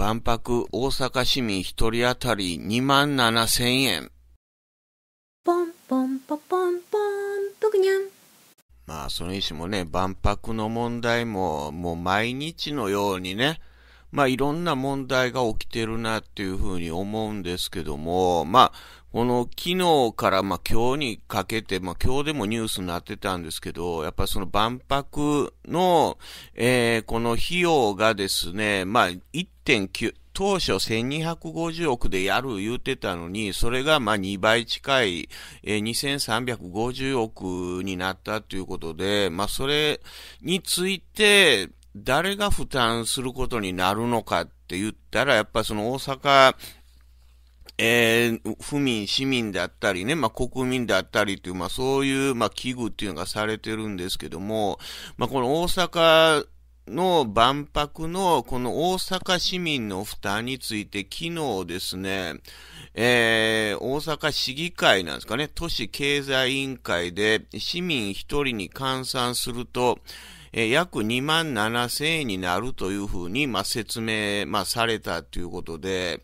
万博大阪市民一人当たり2万7千円。ポンポンポポンポン、ぷくにゃん。まあ、そのにしもね、万博の問題も、もう毎日のようにね、まあ、いろんな問題が起きてるなっていうふうに思うんですけども、まあ、この昨日からまあ今日にかけて、まあ今日でもニュースになってたんですけど、やっぱその万博の、えー、この費用がですね、まあ1.9、当初1250億でやる言うてたのに、それがまあ2倍近い、えー、2350億になったということで、まあそれについて誰が負担することになるのかって言ったら、やっぱその大阪えー、府民、市民であったりね、まあ、国民であったりという、まあ、そういう、まあ、危惧っていうのがされてるんですけども、まあ、この大阪の万博のこの大阪市民の負担について昨日ですね、えー、大阪市議会なんですかね、都市経済委員会で市民一人に換算すると、えー、約2万7千円になるというふうに、まあ、説明、まあ、されたということで、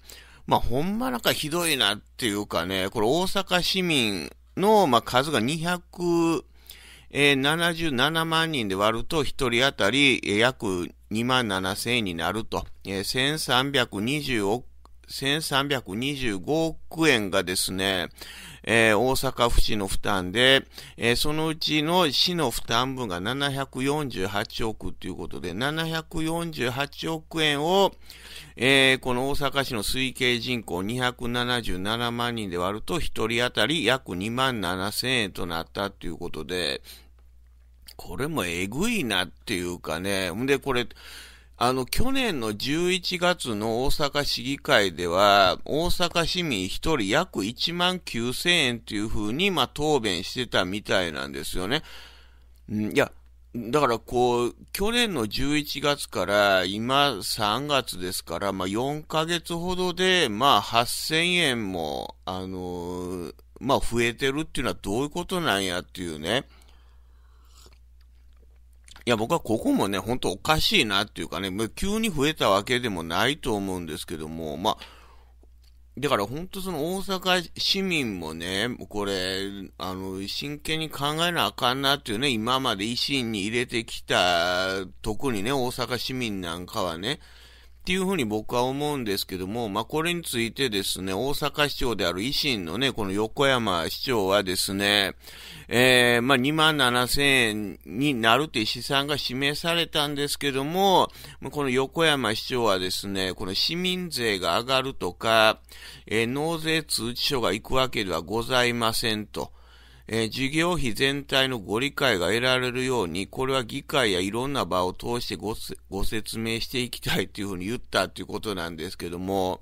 まあ、ほんまなんかひどいなっていうかね、これ大阪市民の、まあ、数が200、えー、77万人で割ると、1人当たり約2万7千円になると、えー、1320億1325億円がですね、えー、大阪府市の負担で、えー、そのうちの市の負担分が748億ということで、748億円を、えー、この大阪市の推計人口277万人で割ると、1人当たり約2万7千円となったということで、これもえぐいなっていうかね。んで、これ、あの、去年の11月の大阪市議会では、大阪市民一人約1万9千円というふうに、まあ、答弁してたみたいなんですよね。んいや、だからこう、去年の11月から今3月ですから、まあ、4ヶ月ほどで、まあ、8千円も、あのー、まあ、増えてるっていうのはどういうことなんやっていうね。いや、僕はここもね、ほんとおかしいなっていうかね、急に増えたわけでもないと思うんですけども、まあ、だから本当その大阪市民もね、これ、あの、真剣に考えなあかんなっていうね、今まで維新に入れてきた、特にね、大阪市民なんかはね、っていうふうに僕は思うんですけども、まあ、これについてですね、大阪市長である維新のね、この横山市長はですね、えー、まあ、2万7千円になるという試算が示されたんですけども、この横山市長はですね、この市民税が上がるとか、えー、納税通知書が行くわけではございませんと。え事業費全体のご理解が得られるように、これは議会やいろんな場を通してごご説明していきたいというふうに言ったということなんですけども、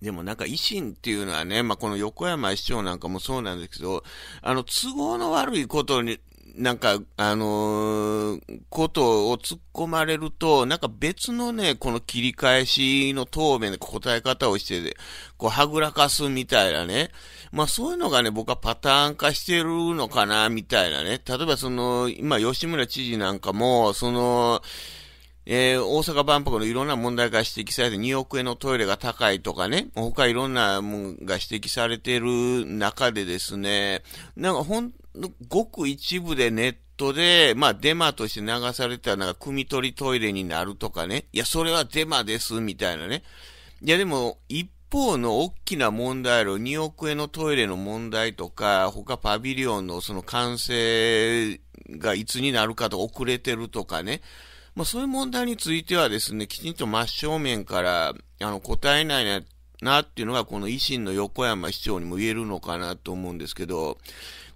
でもなんか維新っていうのはね、まあ、この横山市長なんかもそうなんですけど、あの、都合の悪いことになんか、あのー、ことを突っ込まれると、なんか別のね、この切り返しの答弁で答え方をして、こう、はぐらかすみたいなね。まあそういうのがね、僕はパターン化してるのかな、みたいなね。例えばその、今、吉村知事なんかも、その、えー、大阪万博のいろんな問題が指摘されて、2億円のトイレが高いとかね、他いろんなものが指摘されてる中でですね、なんかほん、ごく一部でネットで、まあデマとして流されたなんか、汲み取りトイレになるとかね、いや、それはデマです、みたいなね。いや、でも、一方の大きな問題の2億円のトイレの問題とか、他パビリオンのその完成がいつになるかと遅れてるとかね、まあ、そういう問題についてはですね、きちんと真正面からあの答えないなっていうのが、この維新の横山市長にも言えるのかなと思うんですけど、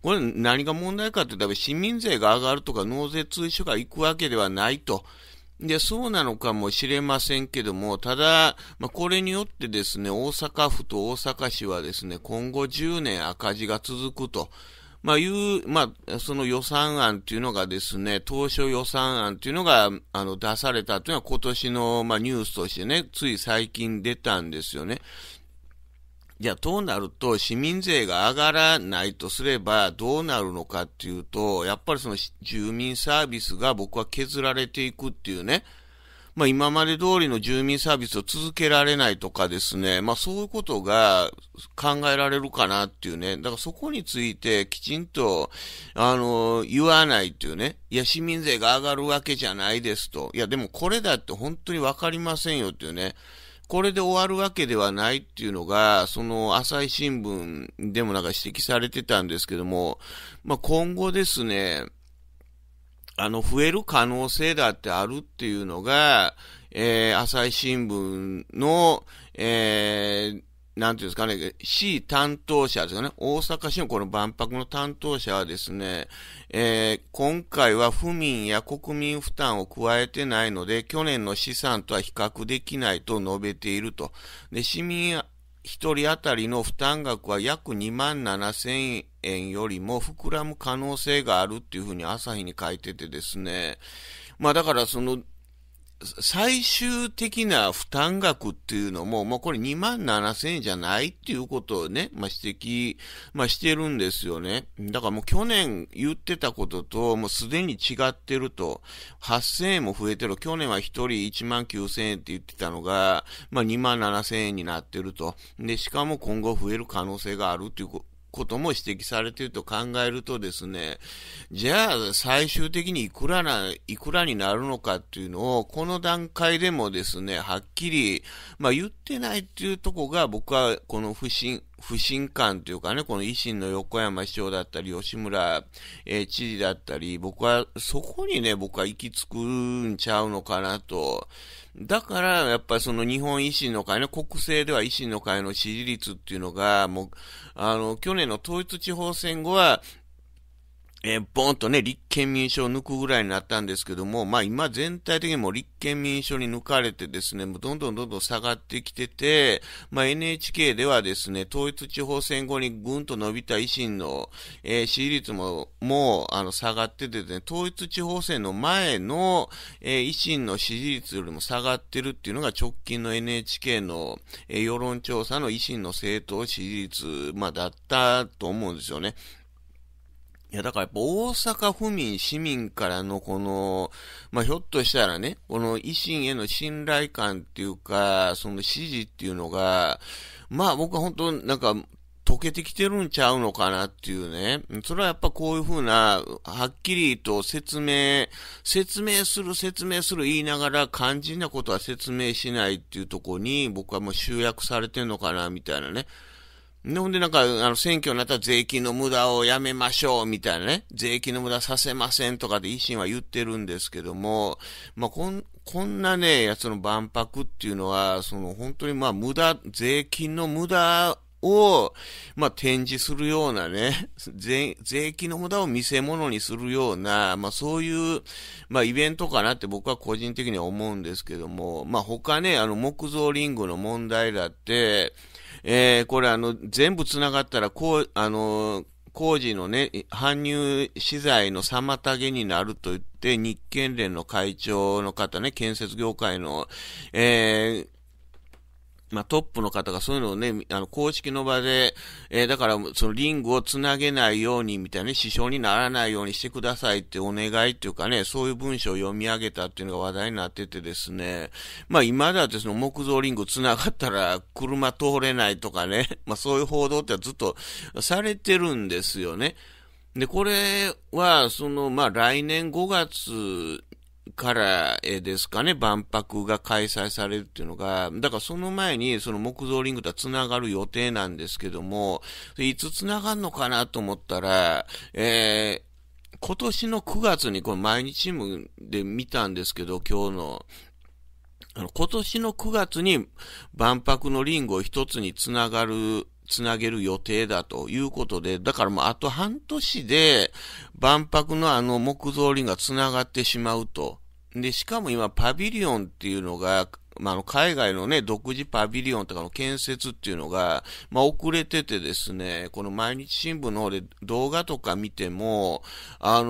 これ何が問題かって言っ市民税が上がるとか納税通所が行くわけではないと。で、そうなのかもしれませんけども、ただ、まあ、これによってですね、大阪府と大阪市はですね、今後10年赤字が続くと。まあ、いう、まあ、その予算案っていうのがですね、当初予算案っていうのが、あの、出されたというのは今年の、まあ、ニュースとしてね、つい最近出たんですよね。じゃあ、となると、市民税が上がらないとすれば、どうなるのかっていうと、やっぱりその住民サービスが僕は削られていくっていうね、まあ、今まで通りの住民サービスを続けられないとかですね、まあ、そういうことが考えられるかなっていうね、だからそこについてきちんと、あの、言わないっていうね、いや、市民税が上がるわけじゃないですと、いや、でもこれだって本当にわかりませんよっていうね、これで終わるわけではないっていうのが、その朝日新聞でもなんか指摘されてたんですけども、まあ、今後ですね、あの、増える可能性だってあるっていうのが、えー、朝日新聞の、えー、なんていうんですかね、市担当者ですよね、大阪市のこの万博の担当者はですね、えー、今回は府民や国民負担を加えてないので、去年の資産とは比較できないと述べていると。で、市民1人当たりの負担額は約2万7000円よりも膨らむ可能性があるっていうふうに朝日に書いててですね、まあだからその最終的な負担額っていうのも、まあ、これ2万7千円じゃないっていうことをね、まあ、指摘、まあ、してるんですよね。だからもう去年言ってたことと、もうすでに違ってると、8千円も増えてる。去年は1人1万9千円って言ってたのが、まあ、2万7千円になってると。で、しかも今後増える可能性があるっていうことも指摘されていると考えるとですね、じゃあ最終的にいくらな、いくらになるのかっていうのを、この段階でもですね、はっきり、まあ、言ってないっていうとこが僕はこの不信、不信感というかね、この維新の横山市長だったり、吉村、えー、知事だったり、僕はそこにね、僕は行き着くんちゃうのかなと。だから、やっぱりその日本維新の会の、ね、国政では維新の会の支持率っていうのが、もう、あの、去年の統一地方選後は、えー、ボンとね、立憲民主を抜くぐらいになったんですけども、まあ今全体的にも立憲民主に抜かれてですね、もうどんどんどんどん下がってきてて、まあ NHK ではですね、統一地方選後にぐんと伸びた維新の、えー、支持率も、もう、あの、下がっててね、統一地方選の前の、えー、維新の支持率よりも下がってるっていうのが直近の NHK の、えー、世論調査の維新の政党支持率、まあだったと思うんですよね。いや、だからやっぱ大阪府民、市民からのこの、まあ、ひょっとしたらね、この維新への信頼感っていうか、その支持っていうのが、まあ僕は本当なんか、溶けてきてるんちゃうのかなっていうね。それはやっぱこういうふうな、はっきりと説明、説明する説明する言いながら肝心なことは説明しないっていうとこに僕はもう集約されてんのかなみたいなね。で、ほんでなんか、あの、選挙になったら税金の無駄をやめましょう、みたいなね。税金の無駄させませんとかで維新は言ってるんですけども、まあ、こん、こんなね、やつの万博っていうのは、その、本当にまあ、無駄、税金の無駄を、まあ、展示するようなね、税、税金の無駄を見せ物にするような、まあ、そういう、まあ、イベントかなって僕は個人的には思うんですけども、まあ、他ね、あの、木造リングの問題だって、えー、これあの、全部繋がったら、こう、あのー、工事のね、搬入資材の妨げになると言って、日建連の会長の方ね、建設業界の、えー、まあ、トップの方がそういうのをね、あの公式の場で、えー、だからそのリングをつなげないようにみたいな、ね、支障にならないようにしてくださいってお願いっていうかね、そういう文章を読み上げたっていうのが話題になっててですね、まあ今だってその木造リングつながったら車通れないとかね、まあそういう報道ってずっとされてるんですよね。で、これは、その、まあ来年5月からですかね、万博が開催されるっていうのが、だからその前にその木造リングとは繋がる予定なんですけども、いつ繋がるのかなと思ったら、えー今年の9月にこれ毎日新聞で見たんですけど、今日の。あの、今年の9月に万博のリングを一つにつながる、つなげる予定だということで、だからもうあと半年で万博のあの木造リングがつながってしまうと。で、しかも今、パビリオンっていうのが、まあ、の海外のね、独自パビリオンとかの建設っていうのが、まあ、遅れててですね、この毎日新聞の方で動画とか見ても、あの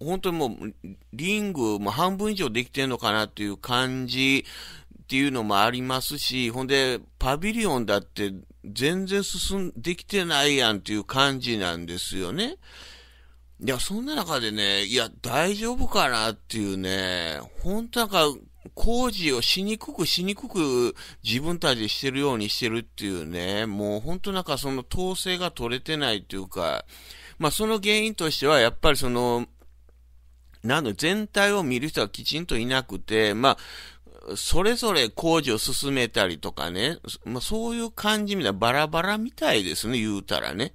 ー、本当にもう、リング、もう半分以上できてんのかなっていう感じっていうのもありますし、ほんで、パビリオンだって全然進んできてないやんっていう感じなんですよね。いや、そんな中でね、いや、大丈夫かなっていうね、本当なんか、工事をしにくくしにくく自分たちでしてるようにしてるっていうね、もう本当なんかその統制が取れてないっていうか、まあその原因としてはやっぱりその、なんだ、全体を見る人はきちんといなくて、まあ、それぞれ工事を進めたりとかね、まあ、そういう感じみたいな、バラバラみたいですね、言うたらね。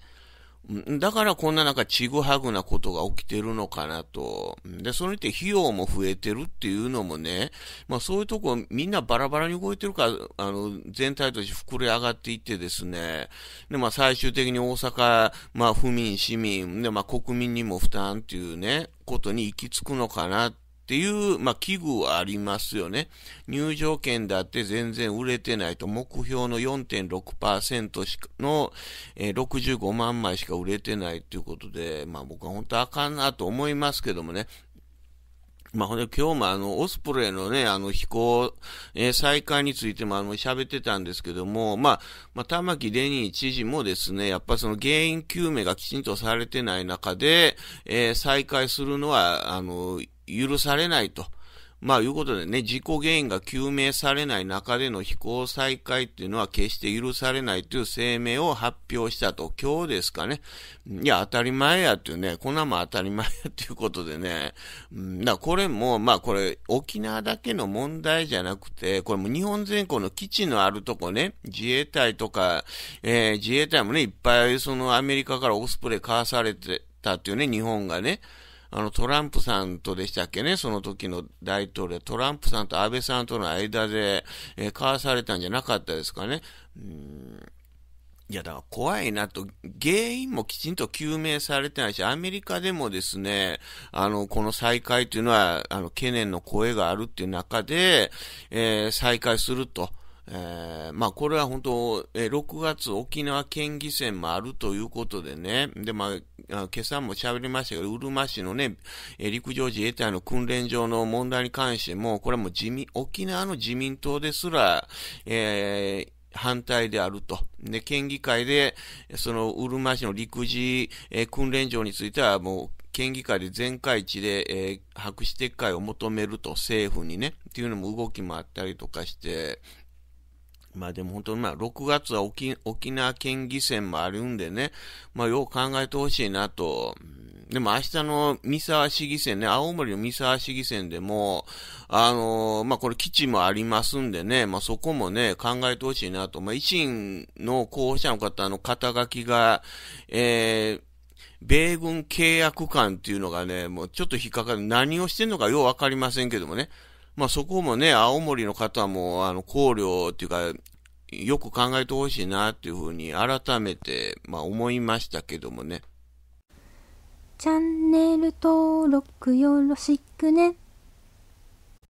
だからこんななんかちぐはぐなことが起きてるのかなと。で、それにて費用も増えてるっていうのもね、まあそういうとこみんなバラバラに動いてるから、あの、全体として膨れ上がっていってですね、で、まあ最終的に大阪、まあ府民、市民、で、まあ国民にも負担っていうね、ことに行き着くのかなってっていう、まあ、器具はありますよね。入場券だって全然売れてないと、目標の4.6%しかの、えー、65万枚しか売れてないということで、まあ、僕は本当あかんなと思いますけどもね。まあ、ほんで、今日もあの、オスプレイのね、あの、飛行、えー、再開についてもあの、喋ってたんですけども、まあ、まあ、玉城デニー知事もですね、やっぱその原因究明がきちんとされてない中で、えー、再開するのは、あの、許されないと。まあ、いうことでね、事故原因が究明されない中での飛行再開っていうのは決して許されないという声明を発表したと。今日ですかね。いや、当たり前やっていうね、こんなもん当たり前やっていうことでね。だこれも、まあこれ、沖縄だけの問題じゃなくて、これも日本全国の基地のあるとこね、自衛隊とか、えー、自衛隊もね、いっぱいそのアメリカからオスプレイ買わされてたっていうね、日本がね。あの、トランプさんとでしたっけね、その時の大統領、トランプさんと安倍さんとの間で、えー、交わされたんじゃなかったですかね。うんいや、だから怖いなと、原因もきちんと究明されてないし、アメリカでもですね、あの、この再開というのは、あの、懸念の声があるっていう中で、えー、再開すると。えー、まあこれは本当、えー、6月沖縄県議選もあるということでね、でまあ、今朝も喋りましたけど、うるま市のね、えー、陸上自衛隊の訓練場の問題に関しても、これはもう自民、沖縄の自民党ですら、えー、反対であると。で、県議会で、その、うるま市の陸自、えー、訓練場については、もう、県議会で全会一で、えー、白紙撤回を求めると、政府にね、っていうのも動きもあったりとかして、まあでも本当にまあ6月は沖沖縄県議選もあるんでね、まあよう考えてほしいなと。でも明日の三沢市議選ね、青森の三沢市議選でも、あのー、まあこれ基地もありますんでね、まあそこもね、考えてほしいなと。まあ維新の候補者の方の肩書きが、えー、米軍契約官っていうのがね、もうちょっと引っかかる。何をしてんのかようわかりませんけどもね。まあそこもね、青森の方も、あの、考慮っていうか、よく考えてほしいなっていうふうに改めて、まあ、思いましたけどもね。チャンネル登録よろしくね。